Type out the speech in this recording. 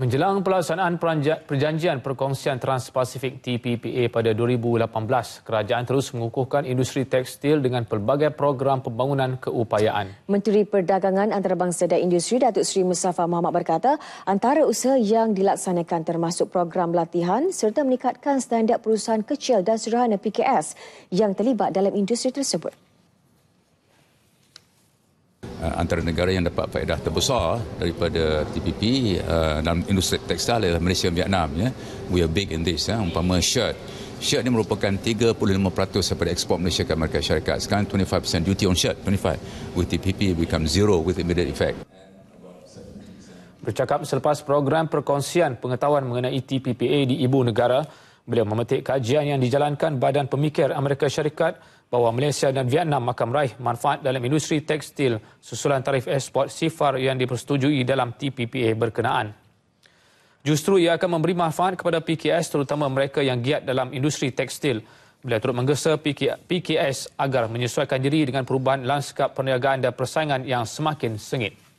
Menjelang pelaksanaan perjanjian perkongsian Trans-Pacific TPPA pada 2018, kerajaan terus mengukuhkan industri tekstil dengan pelbagai program pembangunan keupayaan. Menteri Perdagangan Antarabangsa dan Industri Datuk Seri Musafa Muhammad berkata, antara usaha yang dilaksanakan termasuk program latihan serta meningkatkan standar perusahaan kecil dan sederhana PKS yang terlibat dalam industri tersebut. Uh, antara negara yang dapat faedah terbesar daripada TPP uh, dalam industri tekstil adalah Malaysia dan Vietnam ya. We are big in this ya. Umpama shirt. Shirt ini merupakan 35% daripada ekspor Malaysia ke Amerika Syarikat. Sekarang 25% duty on shirt, 25. With TPP become zero with immediate effect. Bercakap selepas program perkongsian pengetahuan mengenai TPPA di ibu negara, beliau memetik kajian yang dijalankan Badan Pemikir Amerika Syarikat bahawa Malaysia dan Vietnam akan meraih manfaat dalam industri tekstil susulan tarif ekspor sifar yang dipersetujui dalam TPPA berkenaan. Justru ia akan memberi manfaat kepada PKS terutama mereka yang giat dalam industri tekstil. Beliau turut menggesa PKS agar menyesuaikan diri dengan perubahan lanskap perniagaan dan persaingan yang semakin sengit.